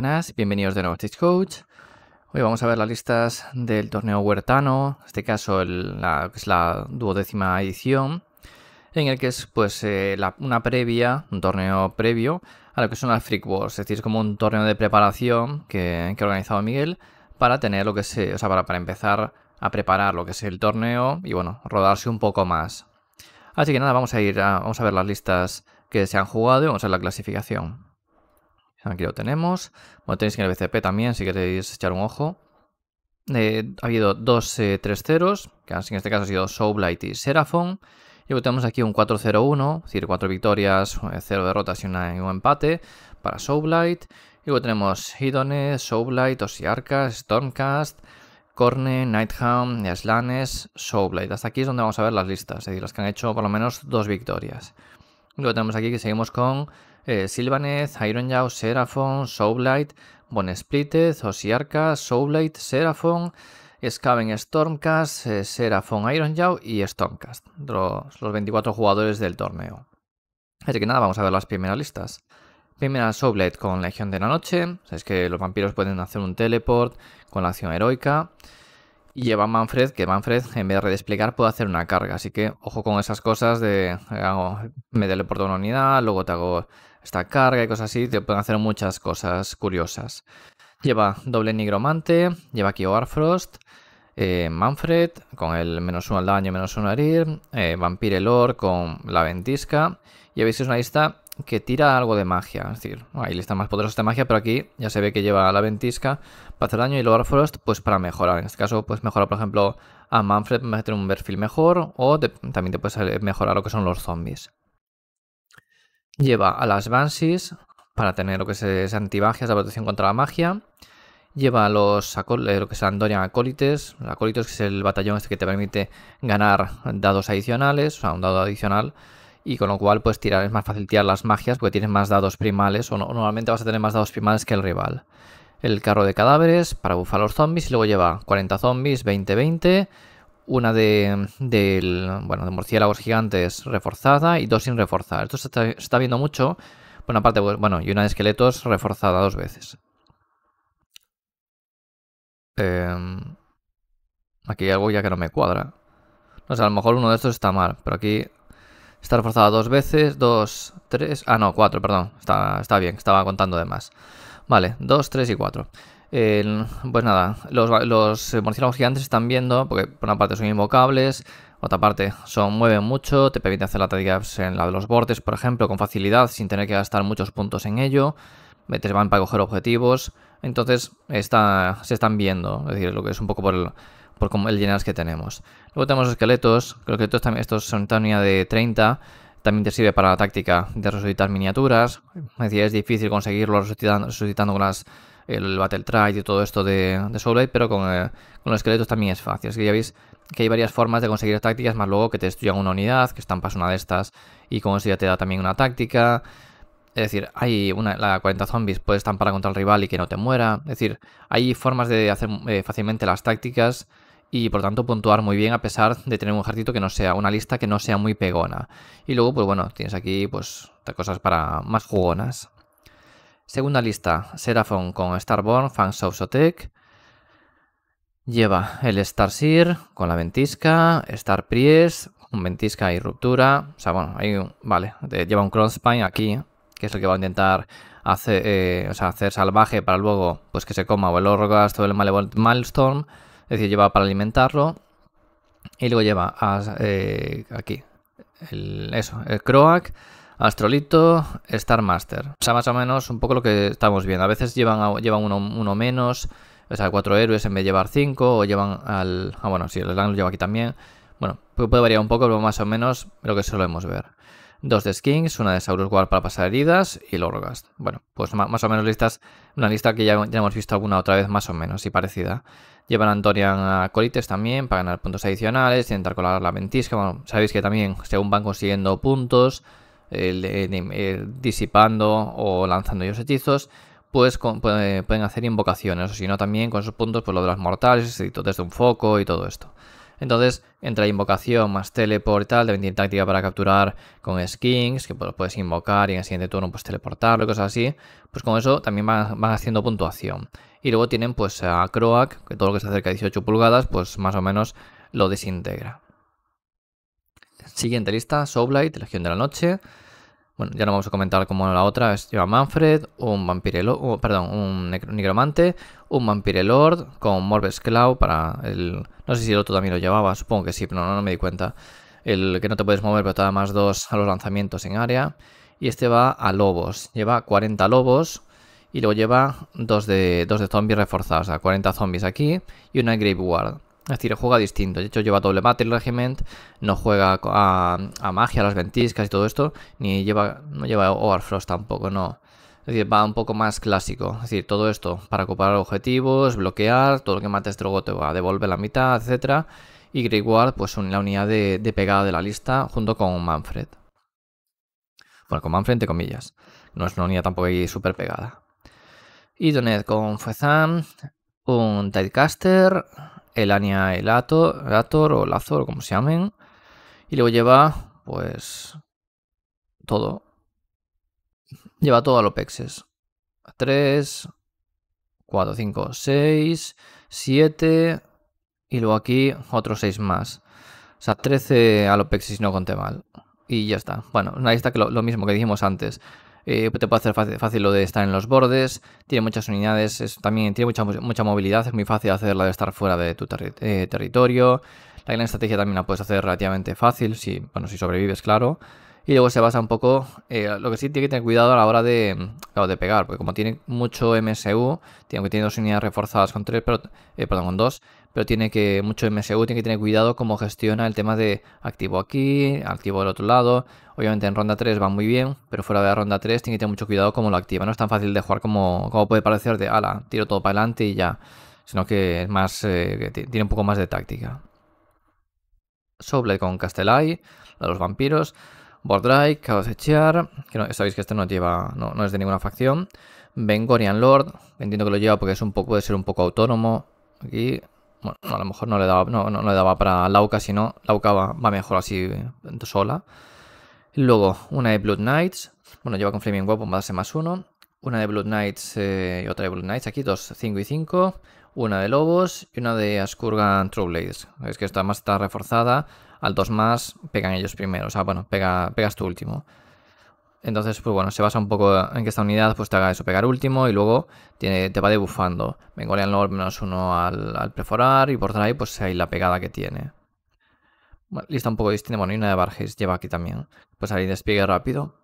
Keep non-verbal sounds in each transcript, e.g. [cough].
buenas, bienvenidos de nuevo a Coach. Hoy vamos a ver las listas del torneo huertano, en este caso la, es la duodécima edición, en el que es pues eh, una previa, un torneo previo a lo que son las Freak Wars, es decir, es como un torneo de preparación que, ha organizado Miguel para tener lo que se, o sea, para, empezar a preparar lo que es el torneo y bueno, rodarse un poco más. Así que nada, vamos a ir vamos a ver las listas que se han jugado y vamos a ver la clasificación. Aquí lo tenemos. tenéis que el BCP también si queréis echar un ojo. Eh, ha habido dos 3-0, eh, que en este caso ha sido Soulblight y Seraphon. Y luego tenemos aquí un 4-0-1, es decir, cuatro victorias, eh, cero derrotas y, un empate para Soulblight. Y luego tenemos Hidone, Soulblight, Osiarca, Stormcast, Corne, Nightham, Slanes, Soulblight. Hasta aquí es donde vamos a ver las listas, es decir, las que han hecho por lo menos dos victorias. Luego tenemos aquí que seguimos con eh, Silvaneth, Ironjaw, Seraphon, Soulblight, Bonesplitteth, Osiarca, Soulblight, Seraphon, Scaven Stormcast, eh, Seraphon Ironjaw y Stormcast, los, 24 jugadores del torneo. Así que nada, vamos a ver las primeras listas. Primera Soulblight con Legión de la Noche, sabéis que los vampiros pueden hacer un teleport con la acción heroica lleva Manfred, que Manfred, en vez de desplegar puede hacer una carga. Así que ojo con esas cosas de eh, me teleporto una unidad, luego te hago esta carga y cosas así. Te pueden hacer muchas cosas curiosas. Lleva doble nigromante, lleva aquí Warfrost, eh, Manfred, con el menos uno al daño, menos uno a herir, eh, Vampire Lord con la ventisca. Y veis que una lista que tira algo de magia. Es decir, ahí le está más poderoso de magia, pero aquí ya se ve que lleva la ventisca para hacer daño y el Frost pues para mejorar. En este caso, pues mejorar, por ejemplo, a Manfred para tener un perfil mejor o también te puedes mejorar lo que son los zombies. Lleva a las Banshees para tener lo que es es la protección contra la magia. Lleva a los eh, lo que es Andorian Acólites. Acólitos que es el batallón este que te permite ganar dados adicionales, o sea, un dado adicional y con lo cual puedes tirar es más fácil tirar las magias porque tienes más dados primales o normalmente vas a tener más dados primales que el rival. El carro de cadáveres para bufar los zombies y luego lleva 40 zombies, 20-20, una de, bueno, de murciélagos gigantes reforzada y dos sin reforzar. Esto se está, viendo mucho, bueno aparte bueno, y una de esqueletos reforzada dos veces. Em, aquí hay algo ya que no me cuadra. No sé, a lo mejor uno de estos está mal, pero aquí Está reforzada dos veces, dos, tres... Ah, no, cuatro, perdón. Está, bien, estaba contando de más. Vale, dos, tres y cuatro. pues nada, los, los gigantes están viendo, porque por una parte son invocables, otra parte son mueven mucho, te permite hacer la tarea en la de los bordes, por ejemplo, con facilidad, sin tener que gastar muchos puntos en ello te van para coger objetivos. Entonces está, se están viendo, es decir, lo que es un poco por el, por el llenas que tenemos. Luego tenemos los esqueletos, que los también, estos son de 30, también te sirve para la táctica de resucitar miniaturas. Es decir, es difícil conseguirlo resucitando, con el Battle Trade y todo esto de, de pero eh, con, los esqueletos también es fácil. Es que ya veis que hay varias formas de conseguir tácticas, más luego que te destruyan una unidad, que estampas una de estas y con eso ya te da también una táctica. Es decir, hay una, la 40 zombies puedes tampar contra el rival y que no te muera. Es decir, hay formas de hacer eh, fácilmente las tácticas y por tanto puntuar muy bien a pesar de tener un ejército que no sea una lista que no sea muy pegona. Y luego, pues bueno, tienes aquí pues cosas para más jugonas. Segunda lista, Seraphon con Starborn, Fans of Sotek. Lleva el Star Sir con la ventisca, Star Priest, con ventisca y ruptura. O sea, bueno, ahí vale, lleva un Spine aquí, ¿eh? que es el que va a intentar hacer, eh, hacer salvaje para luego pues que se coma o el Orgast o el Malestorm, es decir, lleva para alimentarlo. Y luego lleva a, eh, aquí, el, eso, el Croac, Astrolito, Star Master. O sea, más o menos un poco lo que estamos viendo. A veces llevan, llevan uno, menos, o sea, cuatro héroes en vez de llevar cinco, o llevan al... Ah, bueno, sí, el Lang lo lleva aquí también. Bueno, puede variar un poco, pero más o menos lo que solemos ver dos de skins, una de Saurus Guard para pasar heridas y Lorgast. Bueno, pues más o menos listas, una lista que ya, ya hemos visto alguna otra vez más o menos y parecida. Llevan a Antorian a Colites también para ganar puntos adicionales, intentar colar la ventisca, bueno, sabéis que también según van consiguiendo puntos, disipando o lanzando ellos hechizos, pues pueden hacer invocaciones, o si no también con sus puntos, pues lo de las mortales, desde un foco y todo esto. Entonces, entre invocación más teleport y tal, táctica para capturar con skins, que pues, puedes invocar y en el siguiente turno pues teleportarlo y cosas así, pues con eso también van, haciendo puntuación. Y luego tienen pues a Croak, que todo lo que se acerca a 18 pulgadas, pues más o menos lo desintegra. Siguiente lista, la Legión de la Noche. Bueno, ya no vamos a comentar como la otra, es, lleva Manfred, un vampire perdón, un nigromante, un vampire lord con Morbes Claw para el... No sé si el otro también lo llevaba, supongo que sí, pero no, me di cuenta. El que no te puedes mover, pero te da más dos a los lanzamientos en área. Y este va a lobos, lleva 40 lobos y luego lleva dos de, dos de zombies reforzados, o sea, 40 zombies aquí y una Grave Ward. Es decir, juega distinto. De hecho, lleva doble Battle Regiment, no juega a, magia, a las ventiscas y todo esto, ni lleva, no lleva Overfrost tampoco, no. Es decir, va un poco más clásico. Es decir, todo esto para ocupar objetivos, bloquear, todo lo que mates drogo te va a devolver la mitad, etcétera. Y Grey pues la unidad de, de, pegada de la lista, junto con Manfred. Bueno, con Manfred, entre comillas. No es una unidad tampoco ahí súper pegada. Y Donet con Fuezan, un Tidecaster, Elania Elator, ator, o Lazor, como se llamen. Y luego lleva, pues, todo. Lleva todo a 3, 4, 5, 6, 7 y luego aquí otros 6 más. O sea, 13 Alopexis, si no conté mal. Y ya está. Bueno, ahí está que lo mismo que dijimos antes. Eh, te puede hacer fácil, lo de estar en los bordes, tiene muchas unidades, también tiene mucha, mucha movilidad, es muy fácil hacerla de estar fuera de tu eh, territorio. La estrategia también la puedes hacer relativamente fácil, si, bueno, si sobrevives, claro. Y luego se basa un poco, eh, lo que sí tiene que tener cuidado a la hora de, de pegar, porque como tiene mucho MSU, tiene, dos unidades reforzadas con tres, perdón, con dos, pero tiene que, mucho MSU tiene que tener cuidado cómo gestiona el tema de activo aquí, activo del otro lado. Obviamente en ronda 3 va muy bien, pero fuera de la ronda 3 tiene que tener mucho cuidado cómo lo activa. No es tan fácil de jugar como, como puede parecer de, ala, tiro todo para adelante y ya, sino que es más, eh, tiene un poco más de táctica. Soble con Castellai, la los vampiros. Bordrike, Caos Echear, que sabéis que este no lleva, no, es de ninguna facción. Vengorian Lord, entiendo que lo lleva porque es un poco, puede ser un poco autónomo. Aquí, bueno, a lo mejor no le daba, no, le daba para Lauca, sino Lauca va, va mejor así eh, sola. Luego, una de Blood Knights. Bueno, lleva con Flaming Weapon, va a más uno. Una de Blood Knights eh, y otra de Blood Knights. Aquí dos, cinco y 5. Una de Lobos y una de True Blades. Es que esta más está reforzada. Al dos más, pegan ellos primero. O sea, bueno, pegas tu último. Entonces, pues bueno, se basa un poco en que esta unidad pues te haga eso, pegar último y luego tiene, te va debufando. Mongolian Lord menos uno al, perforar y por ahí pues ahí la pegada que tiene. lista un poco distinta, bueno, y una de barges lleva aquí también. Pues ahí despliegue rápido.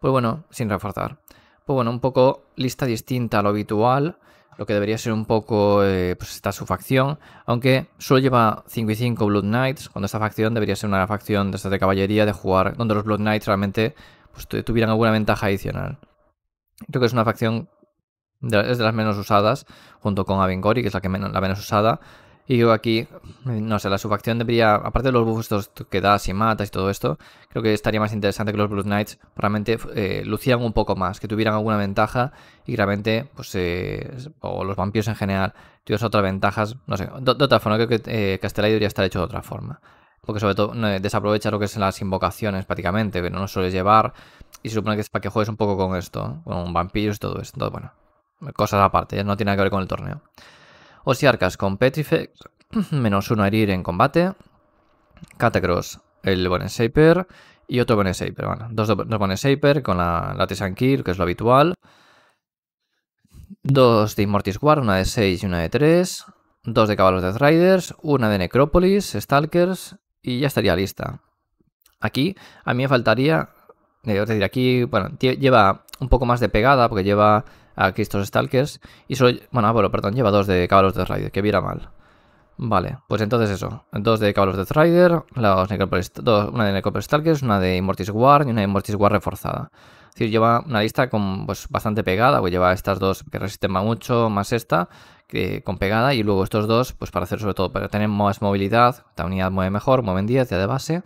Pues bueno, sin reforzar. Pues bueno, un poco lista distinta a lo habitual, lo que debería ser un poco eh, pues está su facción, aunque solo lleva 5 y 5 Blood Knights, cuando esta facción debería ser una facción de de caballería, de jugar, donde los Blood Knights realmente pues, tuvieran alguna ventaja adicional. Creo que es una facción de, de las menos usadas, junto con Avengori, que es la, que menos, la menos usada. Y yo aquí, no sé, la subfacción debería, aparte de los buffs que das y matas y todo esto, creo que estaría más interesante que los Blue Knights realmente eh, lucieran un poco más, que tuvieran alguna ventaja y realmente, pues, eh, o los vampiros en general, tuvieran otras ventajas, no sé, de, otra forma, creo que eh, Castellay debería estar hecho de otra forma porque sobre todo eh, desaprovecha lo que son las invocaciones prácticamente, que no nos sueles llevar, y se supone que es para que juegues un poco con esto, ¿eh? con vampiros y todo esto. Entonces, bueno, cosas aparte, ya no tiene nada que ver con el torneo. O con Petrifex, [clears throat] menos uno a herir en combate, Catacross, el shaper y otro Saper. bueno, dos, dos shaper con la, la Kill, que es lo habitual. Dos de Immortis una de 6 y una de 3 dos de Caballos de Riders, una de Necrópolis, Stalkers y ya estaría lista. Aquí a mí me faltaría, eh, es decir, aquí bueno, lleva un poco más de pegada porque lleva a estos Stalkers y solo, bueno, ah, bueno, perdón, lleva dos de Caballos de Rider, que viera mal. Vale, pues entonces eso, dos de Caballos de Rider, una de Necropolis Stalkers, una de Immortis guard y una de Immortis guard reforzada. Es decir, lleva una lista con, pues, bastante pegada, pues lleva estas dos que resisten mucho, más esta, que, con pegada, y luego estos dos, pues para hacer sobre todo, para tener más movilidad, esta unidad mueve mejor, mueven 10 ya de base,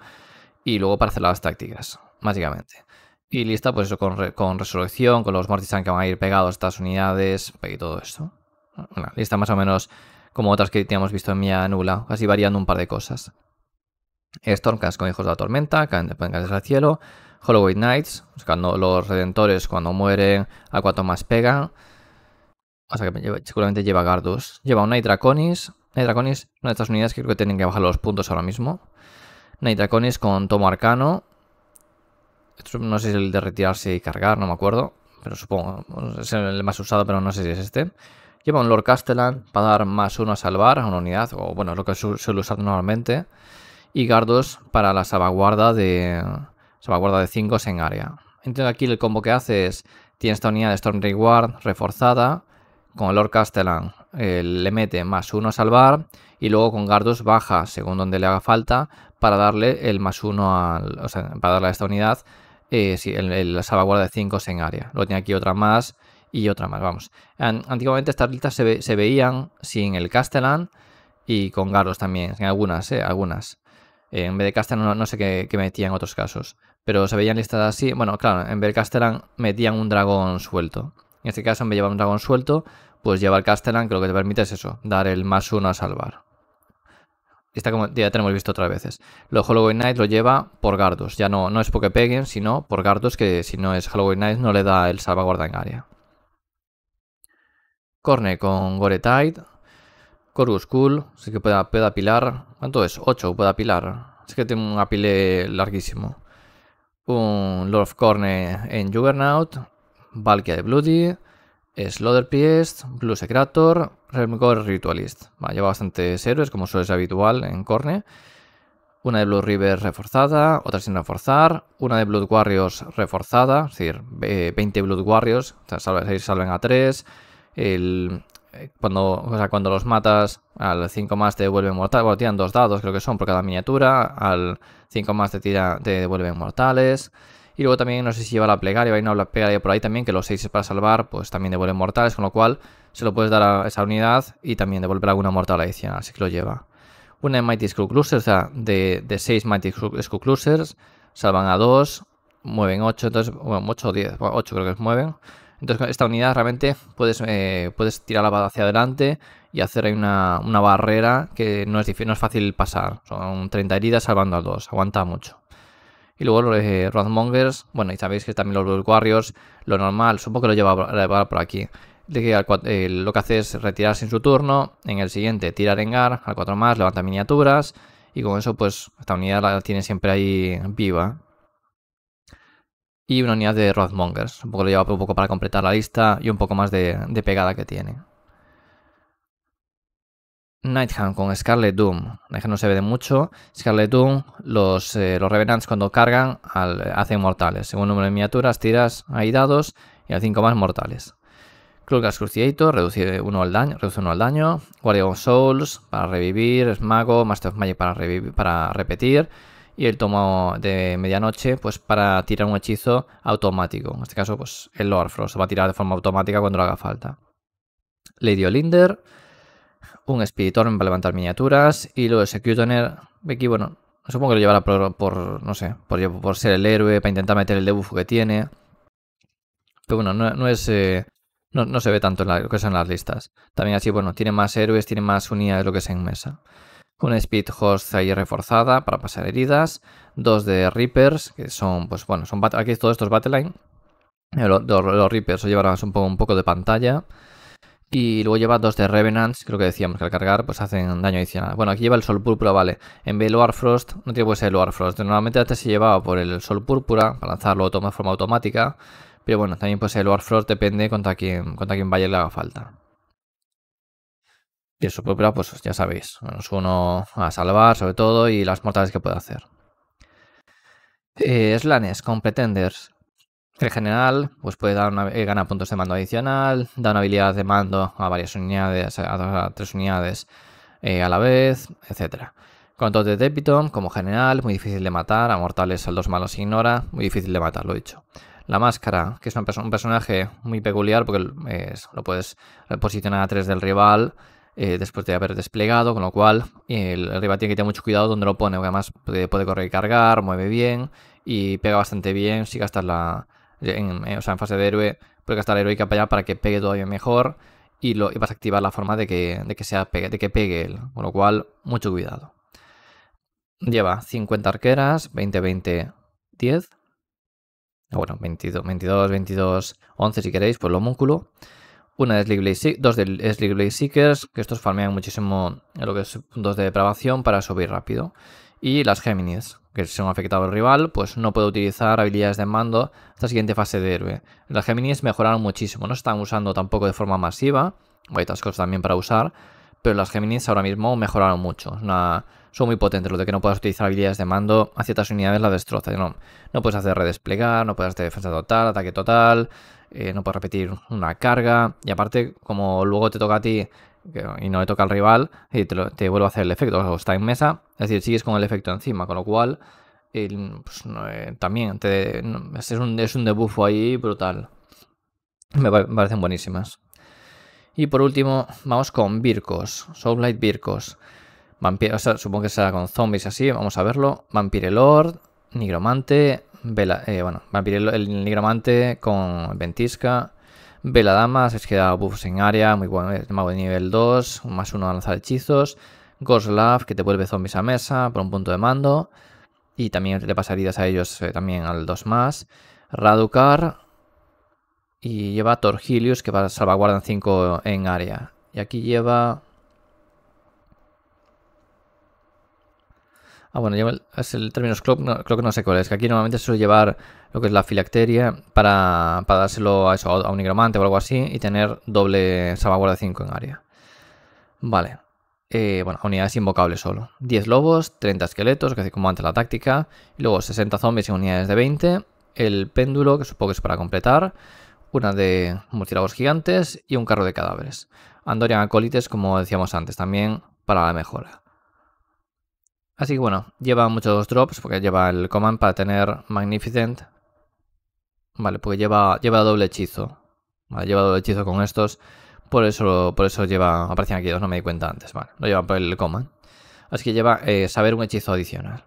y luego para hacer las tácticas, básicamente. Y lista, pues eso, con, resolución, con los Mortisan que van a ir pegados a estas unidades y todo esto. Una lista más o menos como otras que teníamos visto en mía Nula, así variando un par de cosas. Stormcast con Hijos de la Tormenta, que caer desde el cielo, Holloway Knights, buscando los redentores cuando mueren, a cuatro más pegan. O sea que seguramente lleva Gardus. Lleva un Night Draconis. Night Draconis, una de estas unidades que creo que tienen que bajar los puntos ahora mismo. Night Draconis con Tomo Arcano. no sé si es el de retirarse y cargar, no me acuerdo. Pero supongo, es el más usado, pero no sé si es este. Lleva un Lord Castellan para dar más uno a salvar a una unidad, o bueno, es lo que suele usar normalmente y Gardos para la salvaguarda de salvaguarda de 5 en área. Entonces aquí el combo que hace es, tiene esta unidad de Storm Reward reforzada, con el Lord Castellan eh, le mete más 1 a salvar y luego con Gardos baja según donde le haga falta para darle el más uno para darle a esta unidad eh, la salvaguarda de 5 en área. Luego tiene aquí otra más y otra más, vamos. antiguamente estas listas se, veían sin el Castellan y con Gardos también, en algunas, eh, algunas. Eh, en de Castellan, no sé qué, metían en otros casos. Pero se veían listadas así. Bueno, claro, en Castellan, metían un dragón suelto. En este caso, en vez de llevar un dragón suelto, pues lleva el Castellan, que lo que te permite es eso, dar el más uno a salvar. está como ya tenemos visto otras veces. Lo Holloway Knight lo lleva por Gardos. Ya no, no es porque peguen, sino por Gardos, que si no es Halloween Knight no le da el salvaguarda en área. Corne con Gore Tide. Corvus Cool, así que pueda pueda apilar. ¿Cuánto es? 8 puede apilar. Así que tengo un apile larguísimo. Un Lord of Corne en Juggernaut. Valkia de Bloody. Slaughter Priest. Blue Secrator. Remgor Ritualist. Va, lleva bastantes héroes, como suele ser habitual en Corne. Una de Blue River reforzada, otra sin reforzar. Una de Blood Warriors reforzada, es decir, 20 Blood Warriors, o sea, salven a 3. El, cuando, cuando los matas, al 5 más te devuelven mortales, Bueno, tiran dos dados, creo que son por cada miniatura. Al 5 más te, tira, te devuelven mortales. Y luego también, no sé si lleva la plegaria, hay una plegaria por ahí también, que los 6 es para salvar, pues también devuelven mortales, con lo cual se lo puedes dar a esa unidad y también devolver alguna mortal adicional, así que lo lleva. Una de Mighty Skull Cruisers, o sea, de, de 6 Mighty Screw Cruisers, salvan a 2, mueven 8, entonces, bueno, 8 o 10, 8 creo que es mueven. Entonces esta unidad realmente puedes, eh, puedes tirar la hacia adelante y hacer ahí una, barrera que no es, no es fácil pasar. Son 30 heridas salvando a dos, aguanta mucho. Y luego los Rothmongers, bueno, y sabéis que también los Blood Warriors, lo normal, supongo que lo lleva, por aquí. Eh, lo que hace es retirarse en su turno, en el siguiente tira engar, al 4 más, levanta miniaturas, y con eso pues esta unidad la tiene siempre ahí viva y una unidad de Wrathmongers. Un poco lo lleva un poco para completar la lista y un poco más de, pegada que tiene. Nighthound con Scarlet Doom. que no se ve de mucho. Scarlet Doom, los, eh, los Revenants cuando cargan al, hacen mortales. Según el número de miniaturas, tiras ahí dados y a 5 más mortales. Clugas Cruciator, reduce uno al daño, reduce uno al daño. Guardian Souls para revivir. Smago, Master of Magic para repetir y el tomo de medianoche pues para tirar un hechizo automático. En este caso, pues el Lord Frost va a tirar de forma automática cuando le haga falta. Lady Olinder, un Spiritorm para levantar miniaturas y luego Executioner, aquí bueno, supongo que lo llevará por, no sé, por, por, ser el héroe, para intentar meter el debuff que tiene. Pero bueno, no, es... Eh, no, se ve tanto en lo que son las listas. También así, bueno, tiene más héroes, tiene más unidad de lo que es en mesa una Speed Host ahí reforzada para pasar heridas, dos de Reapers, que son, pues bueno, son aquí todos estos es Battleline. Los, eh, los, Reapers o llevarán un poco, de pantalla. Y luego lleva dos de Revenants, creo que decíamos que al cargar pues hacen daño adicional. Bueno, aquí lleva el Sol Púrpura, vale. En vez de Frost, no tiene que ser Loar Frost. Normalmente antes se llevaba por el Sol Púrpura, para lanzarlo de forma automática. Pero bueno, también pues el Loar Frost depende contra quién, contra quién vaya le haga falta. Y su propia, pues, pues ya sabéis, es uno a salvar sobre todo y las mortales que puede hacer. Eh, slanes con pretenders. En general, pues puede dar una, eh, ganar puntos de mando adicional, da una habilidad de mando a varias unidades, a, tres unidades eh, a la vez, etc. Con de Depitom, como general, muy difícil de matar, a mortales a dos malos ignora, muy difícil de matar, lo he dicho. La máscara, que es un, personaje muy peculiar porque lo puedes posicionar a tres del rival eh, después de haber desplegado, con lo cual el, rival tiene que tener mucho cuidado donde lo pone, porque además puede, correr y cargar, mueve bien y pega bastante bien si gastas la... En, eh, o sea, en fase de héroe puede gastar la heroica para allá para que pegue todavía mejor y, vas a activar la forma de que, sea, de que pegue él, con lo cual mucho cuidado. Lleva 50 arqueras, 20, 20, 10. Bueno, 22, 22, 22, 11 si queréis, pues lo homúnculo una de Sleep Blade, dos de Seekers, que estos farmean muchísimo en lo que es puntos de depravación para subir rápido. Y las Géminis, que si son afectado el rival, pues no puede utilizar habilidades de mando hasta la siguiente fase de héroe. Las Géminis mejoraron muchísimo, no se están usando tampoco de forma masiva, hay otras cosas también para usar, pero las Géminis ahora mismo mejoraron mucho. son muy potentes, lo de que no puedas utilizar habilidades de mando a ciertas unidades la destroza. No, no puedes hacer redesplegar, no puedes hacer defensa total, ataque total, eh, no puedes repetir una carga. Y aparte, como luego te toca a ti y no le toca al rival, y te, vuelvo a hacer el efecto. O está en mesa, es decir, sigues con el efecto encima, con lo cual pues, eh, también es, un, es un debuffo ahí brutal. Me parecen buenísimas. Y por último, vamos con Vircos, Soullight Vircos. Vampir, supongo que será con zombies así, vamos a verlo. Vampire Lord, Nigromante, Vela, eh, bueno, el nigromante con Ventisca. Vela es se da buffs en área, muy bueno, el mago de nivel 2, más uno a lanzar hechizos. Goslav, que te vuelve zombies a mesa por un punto de mando. Y también le pasa heridas a ellos eh, también al 2 más. raducar Y lleva Torgilius, que va a salvaguardar 5 en área. Y aquí lleva Ah, bueno, es el término clock no, no sé cuál es, que aquí normalmente se suele llevar lo que es la filacteria para, dárselo a, a un nigromante o algo así y tener doble salvaguarda 5 en área. Vale. Eh, bueno, unidades invocables solo. 10 lobos, 30 esqueletos, que hace como antes la táctica, y luego 60 zombies y unidades de 20, el péndulo, que supongo que es para completar, una de multilagos gigantes y un carro de cadáveres. Andorian acólites, como decíamos antes, también para la mejora. Así que bueno, lleva muchos drops porque lleva el command para tener Magnificent. Vale, porque lleva, lleva doble hechizo. lleva doble hechizo con estos. Por eso, por eso lleva. Aparecen aquí dos, no me di cuenta antes. Vale, lo lleva por el command. Así que lleva eh, saber un hechizo adicional.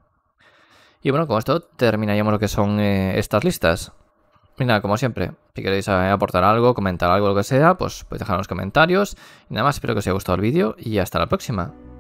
Y bueno, con esto terminaríamos lo que son eh, estas listas. Y como siempre, si queréis eh, aportar algo, comentar algo, lo que sea, pues podéis pues dejar en los comentarios. Y nada más, espero que os haya gustado el vídeo y hasta la próxima.